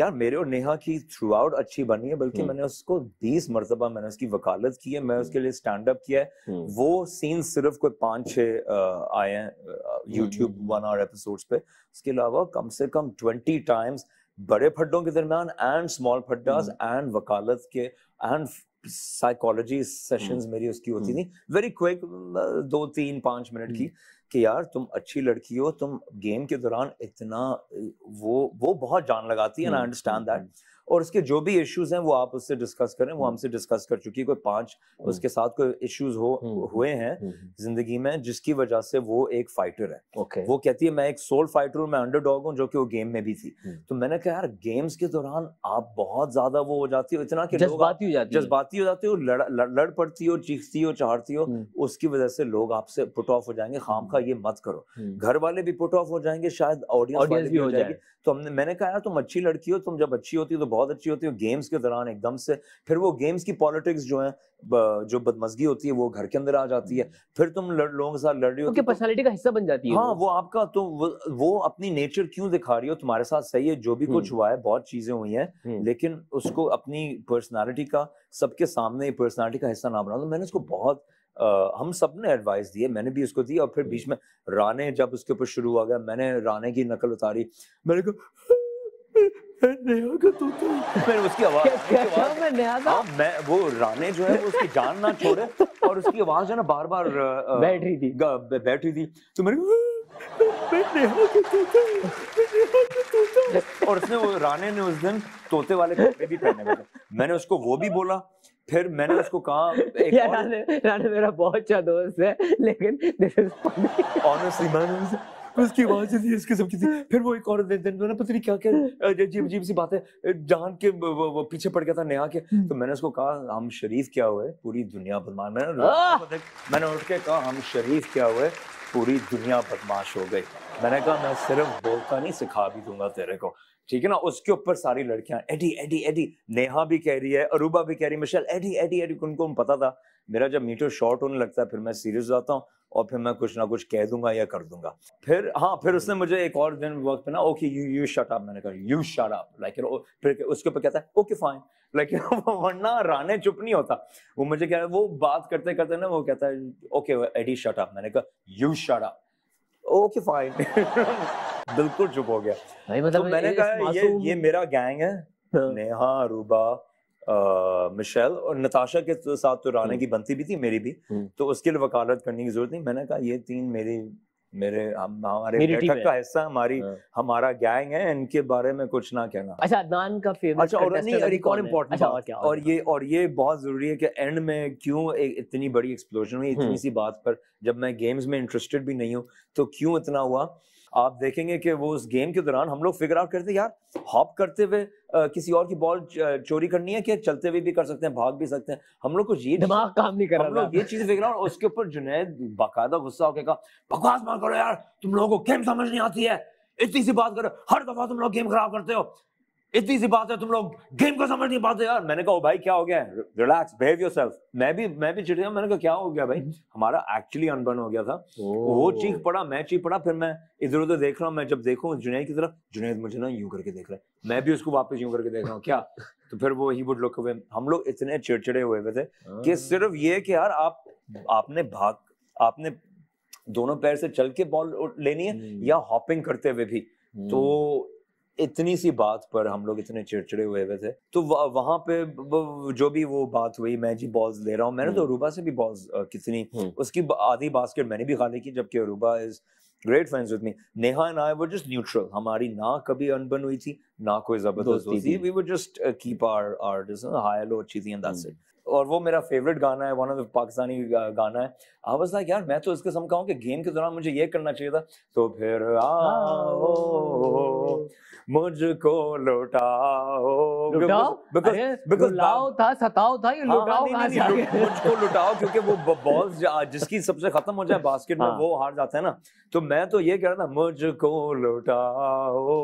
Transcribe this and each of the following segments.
यार मेरे और नेहा की थ्रू आउट अच्छी बनी है बल्कि हम्म। मैंने उसको बीस मरतबा मैंने उसकी वकालत की है मैं हम्म। उसके लिए स्टैंड अप किया है हम्म। वो सीन सिर्फ कोई पाँच छः आए हैं यूट्यूब वन आवर एपिसोड्स पे उसके अलावा कम से कम ट्वेंटी टाइम्स बड़े फड्डों के दरमियान एंड स्मॉल फड्डा एंड वकालत के एंड साइकोलॉजी सेशंस हम्म। मेरी उसकी होती हम्म। थी वेरी क्विक दो तीन पांच मिनट की हम्म। कि यार तुम अच्छी लड़की हो तुम गेम के दौरान इतना वो वो बहुत जान लगाती है आई अंडरस्टैंड दैट और उसके जो भी इश्यूज हैं वो आप उससे डिस्कस करें वो हम्म। हमसे डिस्कस कर चुकी है कोई पांच हम्म। उसके साथ कोई इश्यूज हो हम्म। हुए हैं जिंदगी में जिसकी वजह से वो एक फाइटर है okay. वो कहती है मैं एक सोल फाइटर हूँ मैं अंडर डॉग हूँ जो कि वो गेम में भी थी तो मैंने कहा यार गेम्स के दौरान आप बहुत ज्यादा वो हो जाती हो इतना जज्बाती हो जाती जज्बाती हो जाती हो लड़, पड़ती हो चीखती हो चाहती हो उसकी वजह से लोग आपसे पुट ऑफ हो जाएंगे खाम का ये मत करो घर वाले भी पुट ऑफ हो जाएंगे शायद ऑडियंस भी हो जाएगी तो हमने मैंने कहा यार तुम अच्छी लड़की हो तुम जब अच्छी होती हो तो बहुत अच्छी होती है गेम्स के दौरान एकदम से फिर वो गेम्स की पॉलिटिक्स जो है जो बदमजगी होती है वो घर के अंदर आ जाती है हम्म। फिर तुम लोगों के साथ लड़ रही हो तो पर्सनालिटी का हिस्सा बन जाती है हाँ वो आपका तो वो अपनी नेचर क्यों दिखा रही हो तुम्हारे साथ सही है जो भी कुछ हम्म। हुआ है बहुत चीजें हुई हैं हम्म। लेकिन उसको अपनी पर्सनैलिटी का सबके सामने पर्सनैलिटी का हिस्सा ना बना तो मैंने उसको बहुत Uh, हम सब ने एडवाइस दिए मैंने भी उसको दी और फिर बीच में राने जब उसके ऊपर शुरू हो गया मैंने राने की नकल उतारी मैंने कहा मैंने और उसने वो राने ने उस दिन तोते वाले कपड़े भी पहने मैंने उसको वो भी बोला फिर मैंने उसको कहा एक राने, राने मेरा बहुत अच्छा दोस्त है लेकिन दिस इज ऑनेस्टली उसकी आवाज थी इस सब की थी फिर वो एक और दिन दिन मैंने पता नहीं क्या क्या अजीब अजीब सी बातें जान के वो, वो पीछे पड़ गया था नेहा के हम्म। तो मैंने उसको कहा हम शरीफ क्या हुए पूरी दुनिया बदमाश मैंने मैंने उठ के कहा हम शरीफ क्या हुए पूरी दुनिया बदमाश हो गई मैंने कहा मैं सिर्फ बोलता नहीं सिखा भी दूंगा तेरे को ठीक है ना उसके ऊपर सारी लड़कियां एडी एडी एडी नेहा भी कह रही है अरूबा भी कह रही है मिशेल एडी एडी एडी उनको पता था मेरा जब मीटर शॉर्ट होने लगता है फिर मैं सीरियस जाता हूँ और फिर मैं कुछ ना कुछ कह दूंगा या कर दूंगा फिर हाँ फिर उसने मुझे एक और दिन वक्त पे ना okay you you shut up मैंने कहा यू शट अप लाइक फिर उसके ऊपर कहता है ओके फाइन लाइक वरना राने चुप नहीं होता वो मुझे कह रहा है वो बात करते करते ना वो कहता है ओके एडी शट अप मैंने कहा you shut up okay fine बिल्कुल चुप हो गया नहीं मतलब तो मैंने कहा ये ये मेरा गैंग है हाँ। नेहा रूबा मिशेल और नताशा के साथ तो राना हम्म। की बनती भी थी मेरी भी हम्म। तो उसके लिए वकालत करने की जरूरत नहीं मैंने कहा ये तीन मेरे मेरे हमारे बैठक का हिस्सा हमारी हाँ। हमारा गैंग है इनके बारे में कुछ ना कहना अच्छा अदनान का फेवरेट अच्छा और नहीं और एक और इम्पोर्टेंट अच्छा, बात और ये और ये बहुत जरूरी है कि एंड में क्यों एक इतनी बड़ी एक्सप्लोजन हुई इतनी हम्म। सी बात पर जब मैं गेम्स में इंटरेस्टेड भी नहीं हूँ तो क्यों इतना हुआ आप देखेंगे कि वो उस गेम के दौरान हम लोग फिगर आउट करते यार हॉप करते हुए किसी और की बॉल चोरी करनी है क्या चलते हुए भी कर सकते हैं भाग भी सकते हैं हम लोग को ये दिमाग काम नहीं कर हम लोग ये चीजें देख रहा उसके ऊपर जुनेद बाकायदा गुस्सा होकर कहा बकवास मार करो यार तुम लोगों को गेम समझ नहीं आती है इतनी सी बात करो हर दफा तुम लोग गेम खराब करते हो इतनी सी बात है तुम लोग गेम को समझ नहीं पाते यार मैंने कहा भाई क्या हो गया रिलैक्स बिहेव योरसेल्फ मैं भी मैं भी चिढ़ गया मैंने कहा क्या हो गया भाई हमारा एक्चुअली अनबन हो गया था वो चीख पड़ा मैं चीख पड़ा फिर मैं इधर उधर देख रहा हूँ मैं जब देखू जुनेद की तरफ जुनेद मुझे ना यूं करके देख रहा है मैं भी उसको वापस यूं करके देख रहा हूँ क्या तो फिर वो ही वुड लुक अवे हम लोग इतने चिड़चिड़े हुए हुए थे हाँ। कि सिर्फ ये कि यार आप आपने भाग आपने दोनों पैर से चल के बॉल लेनी है हम्म। या हॉपिंग करते हुए भी तो हम्म। इतनी सी बात पर हम लोग इतने चिड़चिड़े हुए हुए थे तो वहां पे जो भी वो बात हुई मैं जी बॉल्स ले रहा हूँ मैंने तो हम्म। अरूबा से भी बॉल्स कितनी हम्म। उसकी आधी बास्केट मैंने भी खाली की जबकि Arooba is great friends with me Neha and I were just neutral हमारी ना कभी अनबन हुई थी ना कोई जबरदस्ती थी we were just keep our our hi hello अच्छी थी एंड दैट्स इट और वो मेरा फेवरेट गाना है वन ऑफ पाकिस्तानी गाना है आई वाज यार मैं तो इसके किस्म का कि गेम के दौरान मुझे ये करना चाहिए था तो फिर आओ मुझको लुटाओ लुटाओ था सताओ था ये हाँ, हाँ, लुटाओ हाँ, नहीं, नहीं, नहीं, मुझको लुटाओ क्योंकि वो बॉल्स जिसकी सबसे खत्म हो जाए बास्केट में हाँ। वो हार जाता है ना तो मैं तो ये कह रहा था मुझको लुटाओ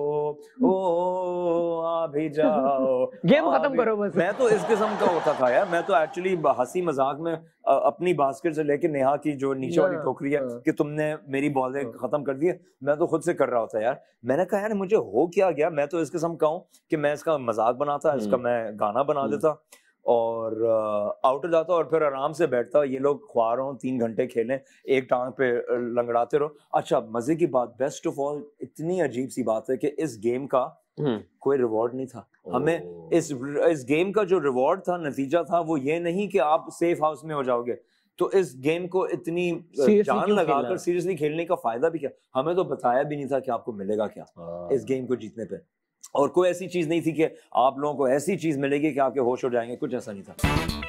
ओ आ भी जाओ गेम खत्म करो बस मैं तो इस किस्म का होता था यार मैं तो एक्चुअली हंसी मजाक में अपनी बास्केट से लेके नेहा की जो नीचे वाली टोकरी है कि तुमने मेरी बॉलें खत्म कर दी है मैं तो खुद से कर रहा होता यार मैंने कहा यार मुझे हो क्या गया मैं तो इस किस्म का हूँ कि मैं इसका मजाक बनाता hmm. इसका मैं गाना बना hmm. देता और आउट जाता और फिर आराम से बैठता ये लोग खुआ रहा हूँ तीन घंटे खेलें एक टांग पे लंगड़ाते रहो अच्छा मजे की बात बेस्ट ऑफ ऑल इतनी अजीब सी बात है कि इस गेम का हम्म। कोई रिवॉर्ड नहीं था हमें इस इस गेम का जो रिवॉर्ड था नतीजा था वो ये नहीं कि आप सेफ हाउस में हो जाओगे तो इस गेम को इतनी जान लगाकर सीरियसली खेलने का फायदा भी क्या हमें तो बताया भी नहीं था कि आपको मिलेगा क्या हाँ। इस गेम को जीतने पे और कोई ऐसी चीज नहीं थी कि आप लोगों को ऐसी चीज मिलेगी कि आपके होश हो जाएंगे कुछ ऐसा नहीं था